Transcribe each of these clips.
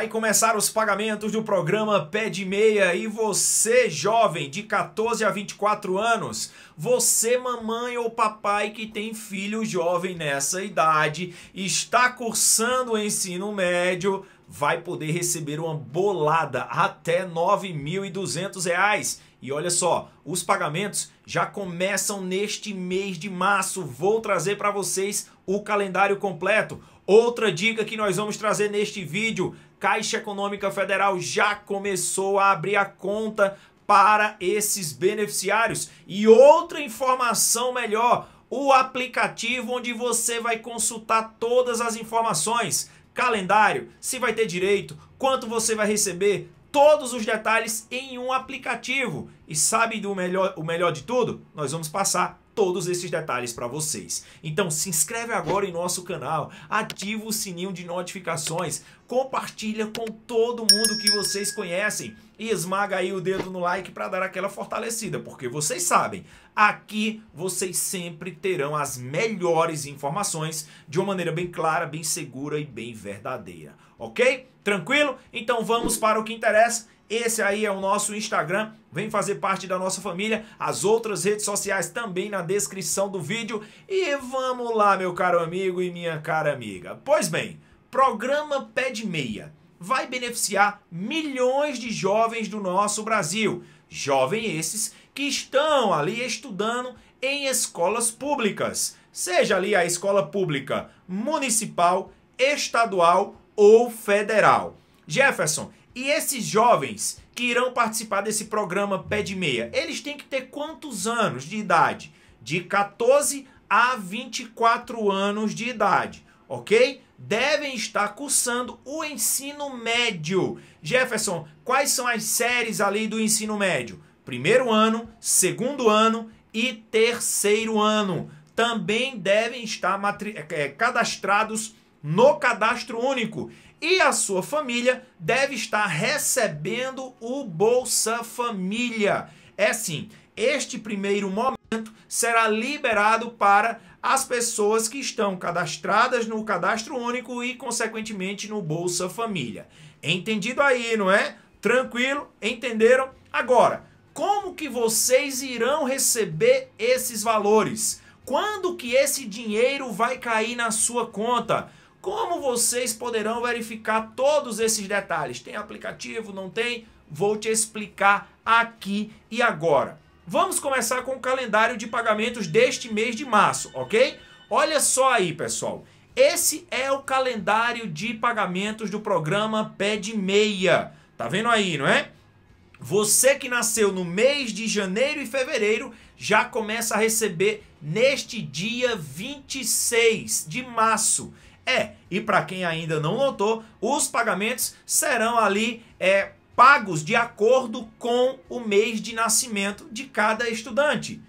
Vai começar os pagamentos do programa Pé de Meia e você, jovem de 14 a 24 anos, você, mamãe ou papai que tem filho jovem nessa idade, está cursando o ensino médio, vai poder receber uma bolada até R$ 9.200. E olha só, os pagamentos já começam neste mês de março. Vou trazer para vocês o calendário completo. Outra dica que nós vamos trazer neste vídeo, Caixa Econômica Federal já começou a abrir a conta para esses beneficiários. E outra informação melhor, o aplicativo onde você vai consultar todas as informações, calendário, se vai ter direito, quanto você vai receber, todos os detalhes em um aplicativo. E sabe do melhor, o melhor de tudo? Nós vamos passar todos esses detalhes para vocês. Então se inscreve agora em nosso canal, ativa o sininho de notificações, compartilha com todo mundo que vocês conhecem e esmaga aí o dedo no like para dar aquela fortalecida, porque vocês sabem, aqui vocês sempre terão as melhores informações de uma maneira bem clara, bem segura e bem verdadeira, ok? Tranquilo? Então vamos para o que interessa esse aí é o nosso Instagram. Vem fazer parte da nossa família. As outras redes sociais também na descrição do vídeo. E vamos lá, meu caro amigo e minha cara amiga. Pois bem, programa Pé de Meia vai beneficiar milhões de jovens do nosso Brasil. Jovens esses que estão ali estudando em escolas públicas. Seja ali a escola pública municipal, estadual ou federal. Jefferson, e esses jovens que irão participar desse programa Pé de Meia, eles têm que ter quantos anos de idade? De 14 a 24 anos de idade, ok? Devem estar cursando o ensino médio. Jefferson, quais são as séries ali do ensino médio? Primeiro ano, segundo ano e terceiro ano. Também devem estar é, cadastrados no cadastro único e a sua família deve estar recebendo o Bolsa Família. É sim, este primeiro momento será liberado para as pessoas que estão cadastradas no cadastro único e, consequentemente, no Bolsa Família. Entendido aí, não é? Tranquilo? Entenderam? Agora, como que vocês irão receber esses valores? Quando que esse dinheiro vai cair na sua conta? Como vocês poderão verificar todos esses detalhes? Tem aplicativo, não tem? Vou te explicar aqui e agora. Vamos começar com o calendário de pagamentos deste mês de março, ok? Olha só aí, pessoal. Esse é o calendário de pagamentos do programa Pé de Meia. Tá vendo aí, não é? Você que nasceu no mês de janeiro e fevereiro já começa a receber neste dia 26 de março. É, e para quem ainda não notou, os pagamentos serão ali é, pagos de acordo com o mês de nascimento de cada estudante.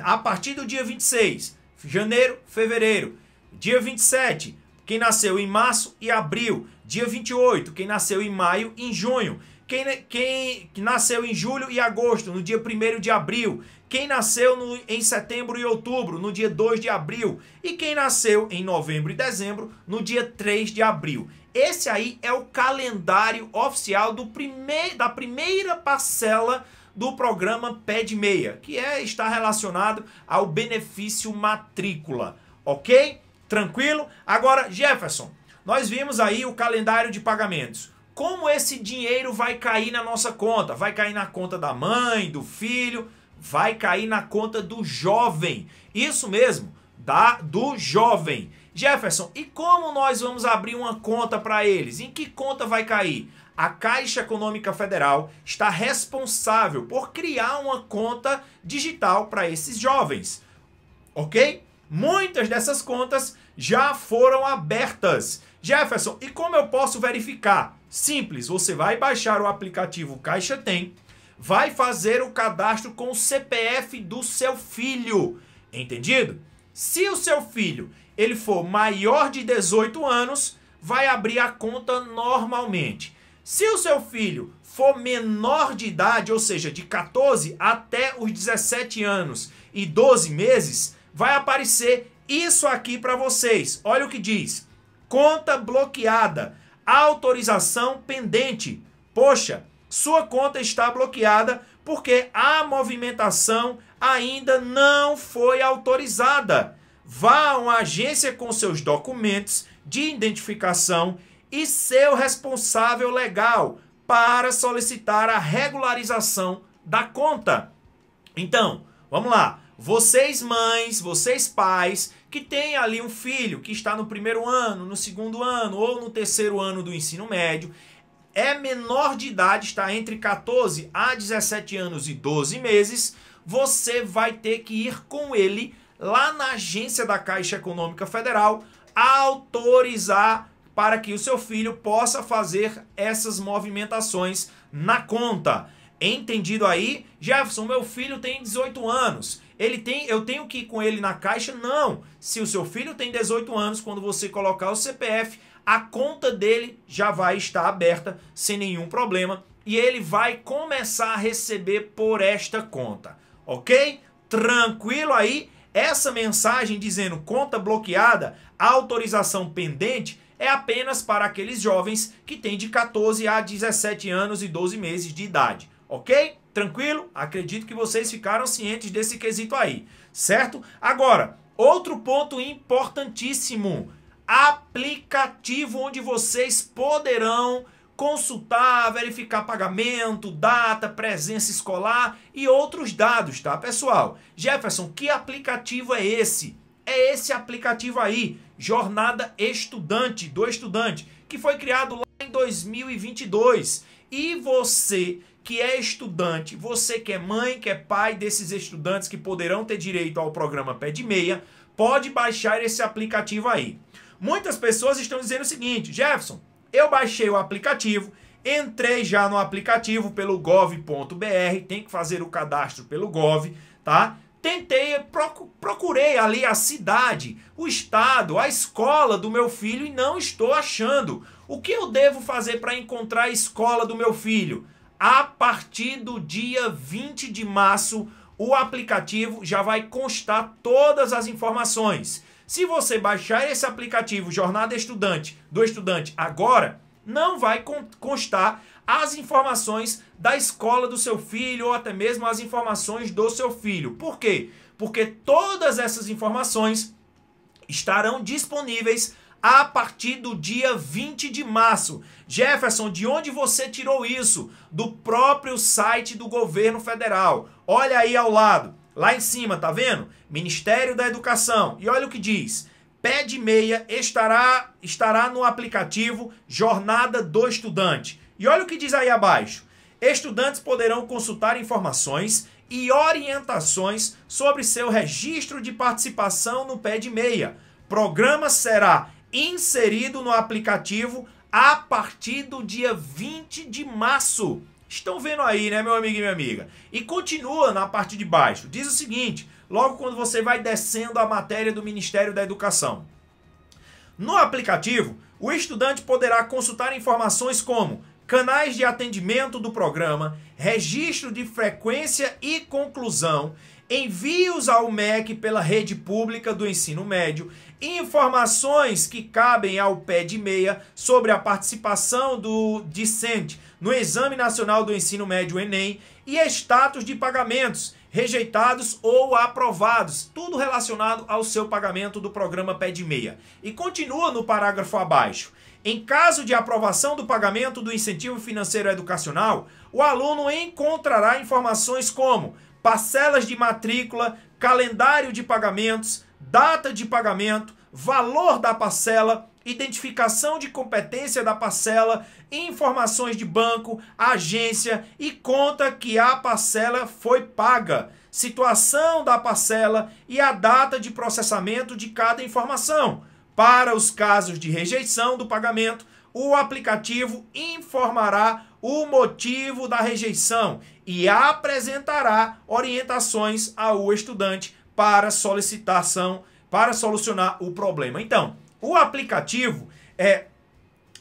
A partir do dia 26, janeiro, fevereiro. Dia 27, quem nasceu em março e abril. Dia 28, quem nasceu em maio e junho. Quem, quem nasceu em julho e agosto, no dia 1 de abril. Quem nasceu no, em setembro e outubro, no dia 2 de abril. E quem nasceu em novembro e dezembro, no dia 3 de abril. Esse aí é o calendário oficial do primeir, da primeira parcela do programa PED Meia, que é, está relacionado ao benefício matrícula, ok? Tranquilo? Agora, Jefferson, nós vimos aí o calendário de pagamentos como esse dinheiro vai cair na nossa conta? Vai cair na conta da mãe, do filho, vai cair na conta do jovem. Isso mesmo, da do jovem. Jefferson, e como nós vamos abrir uma conta para eles? Em que conta vai cair? A Caixa Econômica Federal está responsável por criar uma conta digital para esses jovens. OK? Muitas dessas contas já foram abertas. Jefferson, e como eu posso verificar? Simples, você vai baixar o aplicativo Caixa Tem, vai fazer o cadastro com o CPF do seu filho, entendido? Se o seu filho ele for maior de 18 anos, vai abrir a conta normalmente. Se o seu filho for menor de idade, ou seja, de 14 até os 17 anos e 12 meses, vai aparecer isso aqui para vocês. Olha o que diz: conta bloqueada autorização pendente. Poxa, sua conta está bloqueada porque a movimentação ainda não foi autorizada. Vá a uma agência com seus documentos de identificação e seu responsável legal para solicitar a regularização da conta. Então, vamos lá. Vocês mães, vocês pais que tem ali um filho que está no primeiro ano, no segundo ano ou no terceiro ano do ensino médio, é menor de idade, está entre 14 a 17 anos e 12 meses, você vai ter que ir com ele lá na agência da Caixa Econômica Federal autorizar para que o seu filho possa fazer essas movimentações na conta. Entendido aí? Jefferson, meu filho tem 18 anos. Ele tem, eu tenho que ir com ele na caixa? Não. Se o seu filho tem 18 anos, quando você colocar o CPF, a conta dele já vai estar aberta sem nenhum problema e ele vai começar a receber por esta conta. OK? Tranquilo aí? Essa mensagem dizendo conta bloqueada, autorização pendente, é apenas para aqueles jovens que têm de 14 a 17 anos e 12 meses de idade ok? Tranquilo? Acredito que vocês ficaram cientes desse quesito aí, certo? Agora, outro ponto importantíssimo: aplicativo onde vocês poderão consultar, verificar pagamento, data, presença escolar e outros dados, tá, pessoal? Jefferson, que aplicativo é esse? É esse aplicativo aí, Jornada Estudante do Estudante, que foi criado lá em 2022. E você que é estudante, você que é mãe, que é pai desses estudantes que poderão ter direito ao programa Pé de Meia, pode baixar esse aplicativo aí. Muitas pessoas estão dizendo o seguinte: Jefferson, eu baixei o aplicativo, entrei já no aplicativo pelo gov.br, tem que fazer o cadastro pelo gov, tá? Tentei, procurei ali a cidade, o estado, a escola do meu filho e não estou achando. O que eu devo fazer para encontrar a escola do meu filho? A partir do dia 20 de março, o aplicativo já vai constar todas as informações. Se você baixar esse aplicativo Jornada Estudante do Estudante agora, não vai constar as informações da escola do seu filho ou até mesmo as informações do seu filho. Por quê? Porque todas essas informações estarão disponíveis a partir do dia 20 de março. Jefferson, de onde você tirou isso? Do próprio site do governo federal. Olha aí ao lado, lá em cima, tá vendo? Ministério da Educação. E olha o que diz. Pé de meia estará, estará no aplicativo Jornada do Estudante. E olha o que diz aí abaixo. Estudantes poderão consultar informações e orientações sobre seu registro de participação no Pé de Meia. Programa será inserido no aplicativo a partir do dia 20 de março. Estão vendo aí, né, meu amigo e minha amiga? E continua na parte de baixo. Diz o seguinte: logo quando você vai descendo a matéria do Ministério da Educação. No aplicativo, o estudante poderá consultar informações como canais de atendimento do programa, registro de frequência e conclusão, envios ao MEC pela rede pública do ensino médio, informações que cabem ao pé de meia sobre a participação do discente no Exame Nacional do Ensino Médio Enem e status de pagamentos rejeitados ou aprovados, tudo relacionado ao seu pagamento do programa Pé de Meia. E continua no parágrafo abaixo. Em caso de aprovação do pagamento do incentivo financeiro educacional, o aluno encontrará informações como parcelas de matrícula, calendário de pagamentos, data de pagamento, valor da parcela, identificação de competência da parcela, informações de banco, agência e conta que a parcela foi paga, situação da parcela e a data de processamento de cada informação. Para os casos de rejeição do pagamento, o aplicativo informará o motivo da rejeição e apresentará orientações ao estudante para solicitação, para solucionar o problema. Então, o aplicativo é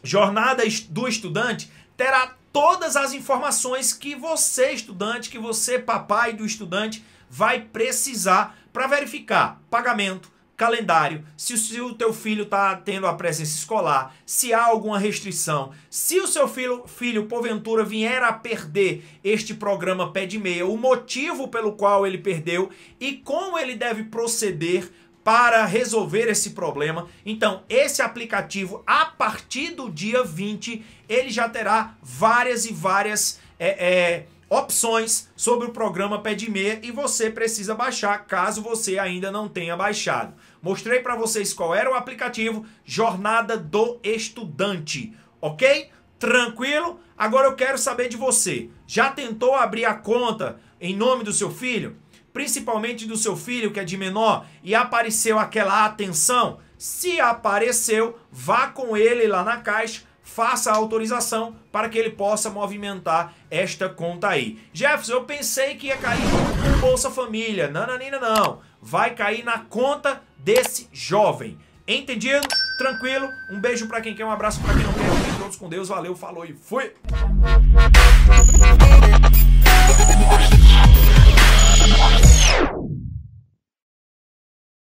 Jornada do Estudante terá todas as informações que você estudante, que você papai do estudante vai precisar para verificar pagamento, calendário, se o, teu filho está tendo a presença escolar, se há alguma restrição, se o seu filho, filho porventura vier a perder este programa pé de meia, o motivo pelo qual ele perdeu e como ele deve proceder para resolver esse problema. Então, esse aplicativo, a partir do dia 20, ele já terá várias e várias é, é, opções sobre o programa PedMe e você precisa baixar caso você ainda não tenha baixado. Mostrei para vocês qual era o aplicativo Jornada do Estudante, ok? Tranquilo? Agora eu quero saber de você. Já tentou abrir a conta em nome do seu filho? Principalmente do seu filho que é de menor e apareceu aquela atenção? Se apareceu, vá com ele lá na caixa faça a autorização para que ele possa movimentar esta conta aí. Jefferson, eu pensei que ia cair no Bolsa Família. Nananina não. Vai cair na conta desse jovem. Entendido? Tranquilo? Um beijo para quem quer, um abraço para quem não quer. Fiquem todos com Deus. Valeu, falou e fui!